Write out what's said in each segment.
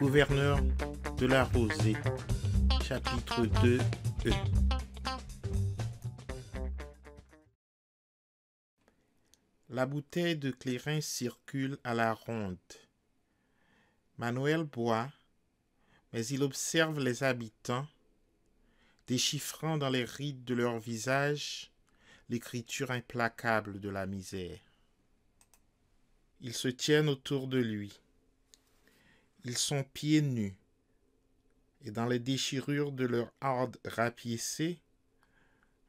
gouverneur de la Rosée, chapitre 2 e. La bouteille de clairin circule à la ronde. Manuel boit, mais il observe les habitants, déchiffrant dans les rides de leur visage l'écriture implacable de la misère. Ils se tiennent autour de lui. Ils sont pieds nus, et dans les déchirures de leur hardes rapiécées,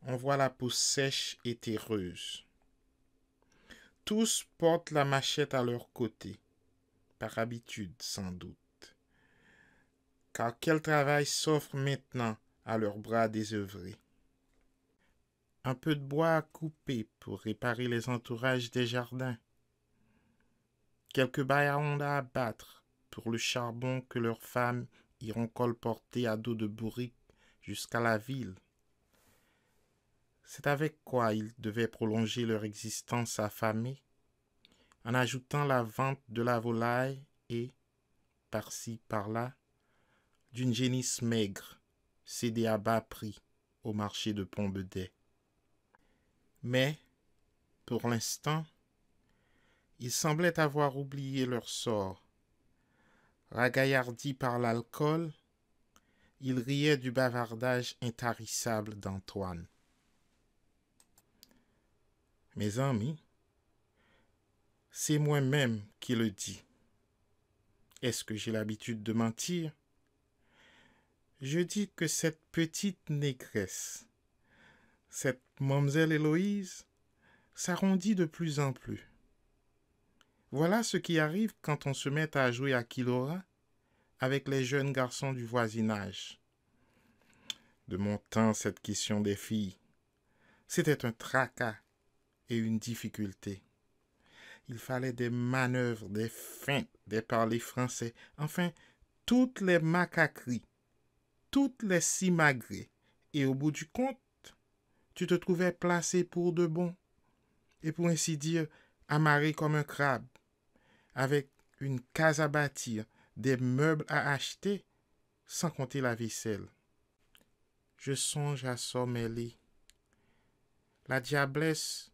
on voit la peau sèche et terreuse. Tous portent la machette à leur côté, par habitude sans doute. Car quel travail s'offre maintenant à leurs bras désœuvrés un peu de bois à couper pour réparer les entourages des jardins, quelques baies à ondes à battre pour le charbon que leurs femmes iront colporter à dos de bourrique jusqu'à la ville. C'est avec quoi ils devaient prolonger leur existence affamée, en ajoutant la vente de la volaille et, par-ci, par-là, d'une génisse maigre, cédée à bas prix au marché de Pombedet. Mais, pour l'instant, ils semblaient avoir oublié leur sort, Ragaillardi par l'alcool, il riait du bavardage intarissable d'Antoine. Mes amis, c'est moi-même qui le dis. Est-ce que j'ai l'habitude de mentir Je dis que cette petite négresse, cette mamselle Héloïse, s'arrondit de plus en plus. Voilà ce qui arrive quand on se met à jouer à Kilora avec les jeunes garçons du voisinage. De mon temps, cette question des filles, c'était un tracas et une difficulté. Il fallait des manœuvres, des feintes, des parler français, enfin, toutes les macaqueries, toutes les simagrées, et au bout du compte, tu te trouvais placé pour de bon, et pour ainsi dire, amarré comme un crabe, avec une case à bâtir, des meubles à acheter, sans compter la vaisselle. Je songe à Sommelie. La diablesse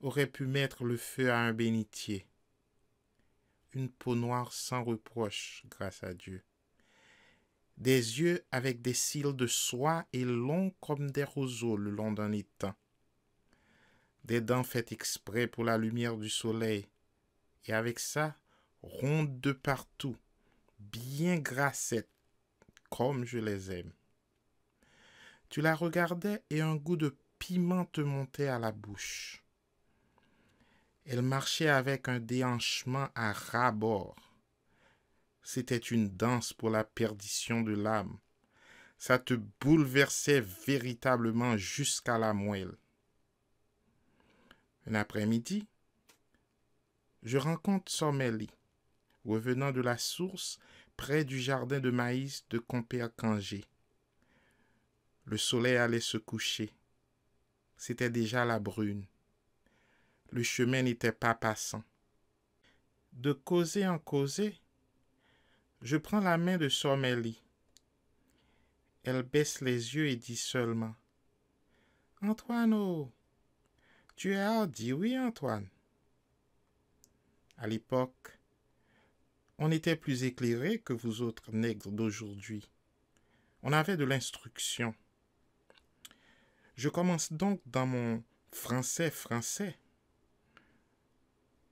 aurait pu mettre le feu à un bénitier. Une peau noire sans reproche, grâce à Dieu. Des yeux avec des cils de soie et longs comme des roseaux le long d'un étang. Des dents faites exprès pour la lumière du soleil et avec ça, ronde de partout, bien grassette, comme je les aime. Tu la regardais et un goût de piment te montait à la bouche. Elle marchait avec un déhanchement à ras-bord. C'était une danse pour la perdition de l'âme. Ça te bouleversait véritablement jusqu'à la moelle. Un après-midi, je rencontre Somélie, revenant de la source près du jardin de maïs de compère cangé Le soleil allait se coucher. C'était déjà la brune. Le chemin n'était pas passant. De causer en causer, je prends la main de Somélie. Elle baisse les yeux et dit seulement Antoine, oh, tu as dit oui, Antoine. À l'époque, on était plus éclairés que vous autres nègres d'aujourd'hui. On avait de l'instruction. Je commence donc dans mon français français.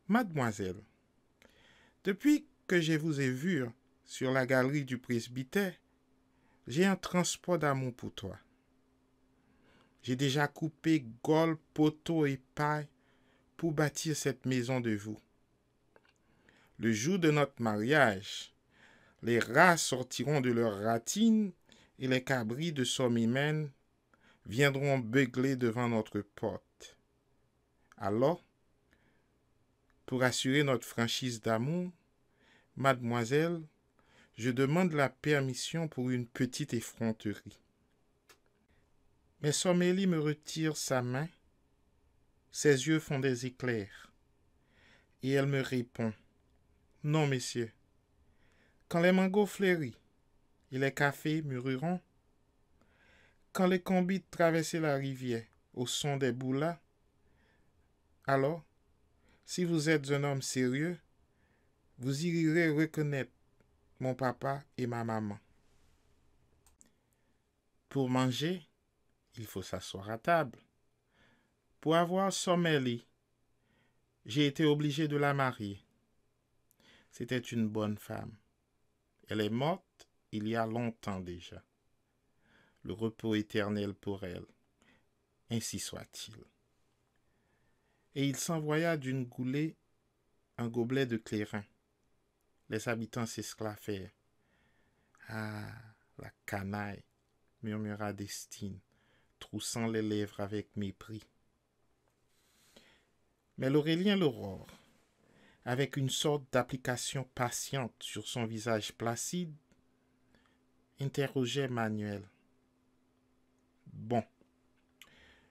Mademoiselle, depuis que je vous ai vu sur la galerie du presbytère, j'ai un transport d'amour pour toi. J'ai déjà coupé Gol, poteau et paille pour bâtir cette maison de vous le jour de notre mariage. Les rats sortiront de leurs ratines et les cabris de Somimène viendront beugler devant notre porte. Alors, pour assurer notre franchise d'amour, mademoiselle, je demande la permission pour une petite effronterie. Mais Somélie me retire sa main, ses yeux font des éclairs, et elle me répond. Non, messieurs. Quand les mangos fleurissent et les cafés mûriront, quand les combites traverser la rivière au son des boulas, alors, si vous êtes un homme sérieux, vous irez reconnaître mon papa et ma maman. Pour manger, il faut s'asseoir à table. Pour avoir sommeil, j'ai été obligé de la marier. C'était une bonne femme. Elle est morte il y a longtemps déjà. Le repos éternel pour elle. Ainsi soit-il. Et il s'envoya d'une goulée un gobelet de clairin. Les habitants s'esclaffèrent. Ah, la canaille, murmura Destine, troussant les lèvres avec mépris. Mais l'Aurélien l'aurore, avec une sorte d'application patiente sur son visage placide, interrogeait Manuel. Bon,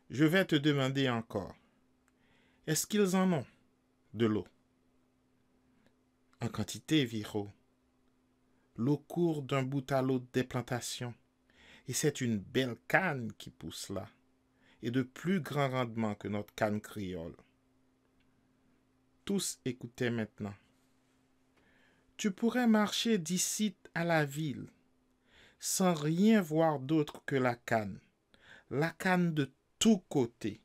je vais te demander encore. Est-ce qu'ils en ont de l'eau En quantité, Viro. L'eau court d'un bout à l'autre des plantations, et c'est une belle canne qui pousse là, et de plus grand rendement que notre canne créole tous écoutaient maintenant. Tu pourrais marcher d'ici à la ville sans rien voir d'autre que la canne. La canne de tous côtés,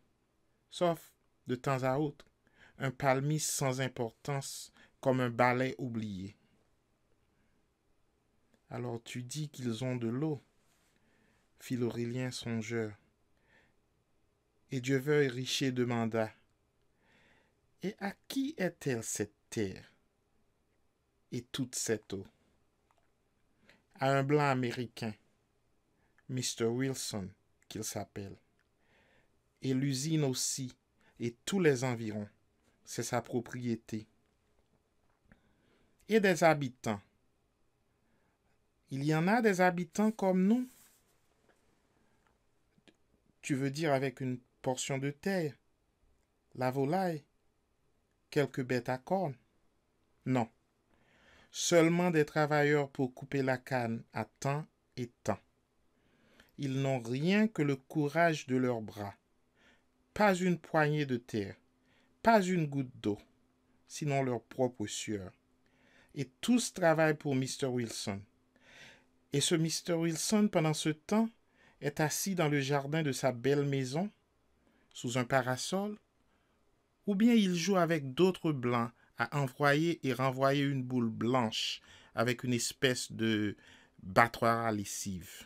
sauf de temps à autre un palmier sans importance comme un balai oublié. Alors tu dis qu'ils ont de l'eau, fit l'Aurélien songeur. Et Dieu veuille Richer demanda. Et à qui est-elle cette terre et toute cette eau À un blanc américain, Mr. Wilson, qu'il s'appelle. Et l'usine aussi, et tous les environs, c'est sa propriété. Et des habitants. Il y en a des habitants comme nous. Tu veux dire avec une portion de terre, la volaille, quelques bêtes à cornes. Non. Seulement des travailleurs pour couper la canne à temps et temps. Ils n'ont rien que le courage de leurs bras. Pas une poignée de terre, pas une goutte d'eau, sinon leur propre sueur. Et tous travaillent pour Mr. Wilson. Et ce Mr. Wilson, pendant ce temps, est assis dans le jardin de sa belle maison, sous un parasol, ou bien il joue avec d'autres blancs à envoyer et renvoyer une boule blanche avec une espèce de battoir à lessive.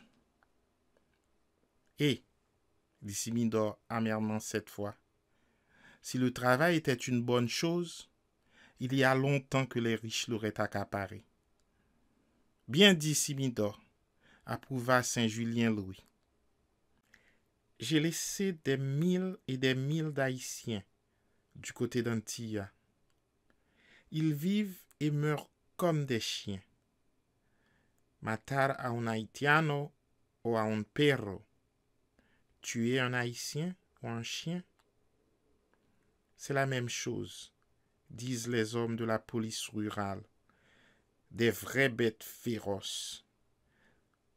Et, Simidor amèrement cette fois, si le travail était une bonne chose, il y a longtemps que les riches l'auraient accaparé. Bien dit Simidor, approuva Saint-Julien Louis. J'ai laissé des mille et des mille d'Haïtiens du côté d'Antilla. Ils vivent et meurent comme des chiens. Matar a un haïtiano ou a un perro. Tuer un haïtien ou un chien. C'est la même chose, disent les hommes de la police rurale. Des vraies bêtes féroces.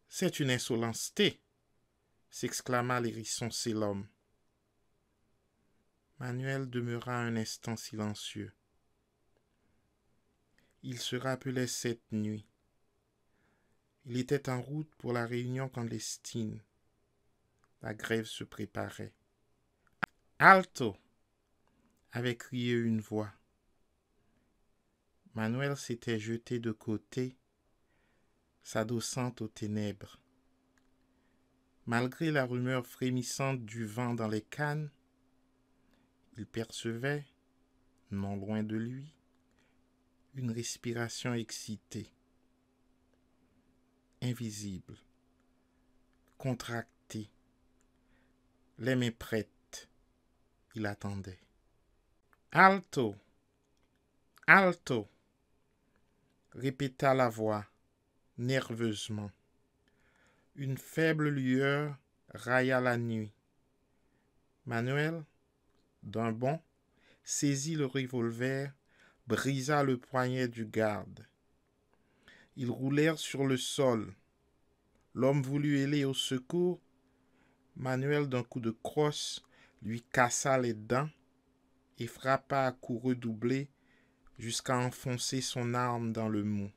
C'est une insolence, s'exclama l'hérisson Selom. Manuel demeura un instant silencieux. Il se rappelait cette nuit. Il était en route pour la réunion clandestine. La grève se préparait. Alto avait crié une voix. Manuel s'était jeté de côté, s'adossant aux ténèbres. Malgré la rumeur frémissante du vent dans les cannes, il percevait, non loin de lui, une respiration excitée, invisible, contractée, les mains Il attendait. Alto! Alto! répéta la voix, nerveusement. Une faible lueur railla la nuit. Manuel d'un bond, saisit le revolver, brisa le poignet du garde. Ils roulèrent sur le sol. L'homme voulut aller au secours. Manuel, d'un coup de crosse, lui cassa les dents et frappa à coups redoublés jusqu'à enfoncer son arme dans le mou.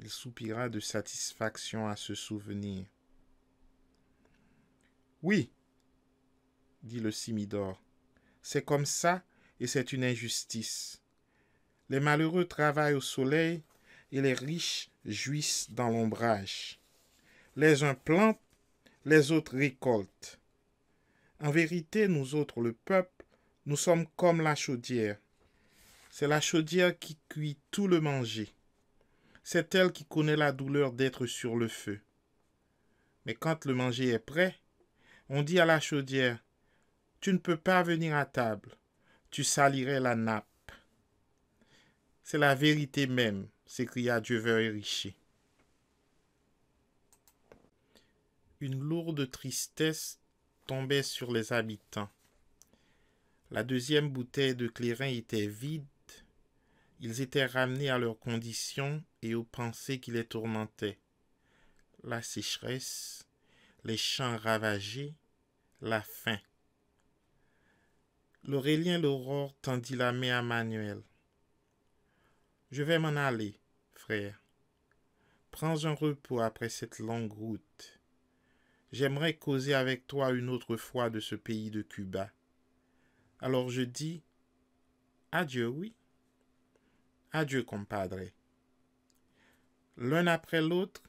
Il soupira de satisfaction à ce souvenir. Oui, dit le Simidor. C'est comme ça et c'est une injustice. Les malheureux travaillent au soleil et les riches jouissent dans l'ombrage. Les uns plantent, les autres récoltent. En vérité, nous autres, le peuple, nous sommes comme la chaudière. C'est la chaudière qui cuit tout le manger. C'est elle qui connaît la douleur d'être sur le feu. Mais quand le manger est prêt, on dit à la chaudière, tu ne peux pas venir à table, tu salirais la nappe. C'est la vérité même, s'écria Dieu et Une lourde tristesse tombait sur les habitants. La deuxième bouteille de clairin était vide. Ils étaient ramenés à leurs conditions et aux pensées qui les tourmentaient. La sécheresse, les champs ravagés, la faim. L'aurélien l'aurore tendit la main à Manuel. Je vais m'en aller, frère. Prends un repos après cette longue route. J'aimerais causer avec toi une autre fois de ce pays de Cuba. Alors je dis Adieu, oui. Adieu, compadre. L'un après l'autre,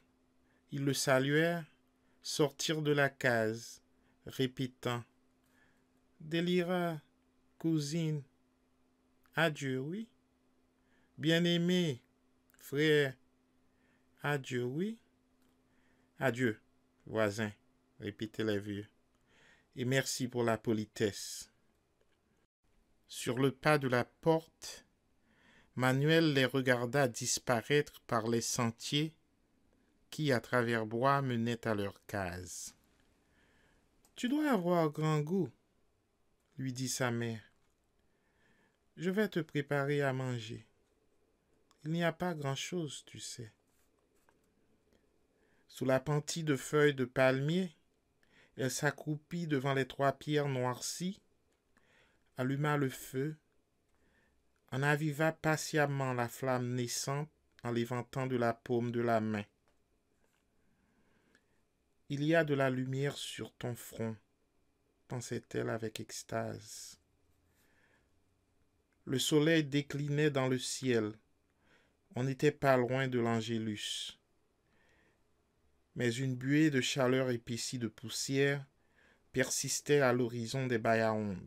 ils le saluèrent, sortirent de la case, répétant délire, cousine, adieu, oui. Bien-aimé, frère, adieu, oui. Adieu, voisin, répétaient les vieux. Et merci pour la politesse. Sur le pas de la porte, Manuel les regarda disparaître par les sentiers qui, à travers bois, menaient à leur case. Tu dois avoir grand goût, lui dit sa mère. Je vais te préparer à manger. Il n'y a pas grand-chose, tu sais. Sous la pentille de feuilles de palmier, elle s'accroupit devant les trois pierres noircies, alluma le feu, en aviva patiemment la flamme naissante en l'éventant de la paume de la main. Il y a de la lumière sur ton front, pensait-elle avec extase. Le soleil déclinait dans le ciel. On n'était pas loin de l'Angélus. Mais une buée de chaleur épaissie de poussière persistait à l'horizon des bayaondes.